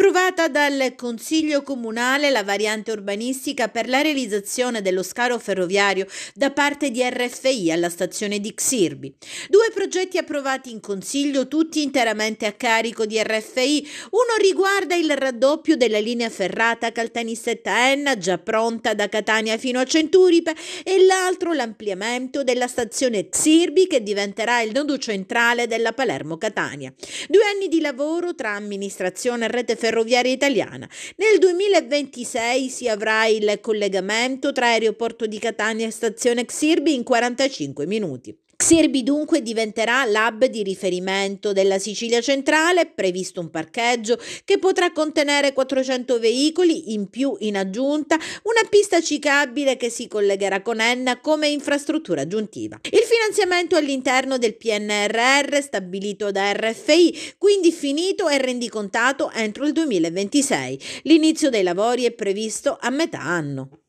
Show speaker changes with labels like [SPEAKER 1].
[SPEAKER 1] Approvata dal Consiglio Comunale la variante urbanistica per la realizzazione dello scalo ferroviario da parte di RFI alla stazione di Xirbi. Due progetti approvati in Consiglio, tutti interamente a carico di RFI. Uno riguarda il raddoppio della linea ferrata Caltanissetta-Enna, già pronta da Catania fino a Centuripe, e l'altro l'ampliamento della stazione Xirbi che diventerà il nodo centrale della Palermo-Catania. Due anni di lavoro tra amministrazione e rete ferroviaria ferroviaria italiana. Nel 2026 si avrà il collegamento tra aeroporto di Catania e stazione Xirbi in 45 minuti. Xirbi dunque diventerà l'hub di riferimento della Sicilia centrale, previsto un parcheggio che potrà contenere 400 veicoli in più in aggiunta, una pista ciclabile che si collegherà con Enna come infrastruttura aggiuntiva. Il finanziamento all'interno del PNRR stabilito da RFI, quindi finito e rendicontato entro il 2026. L'inizio dei lavori è previsto a metà anno.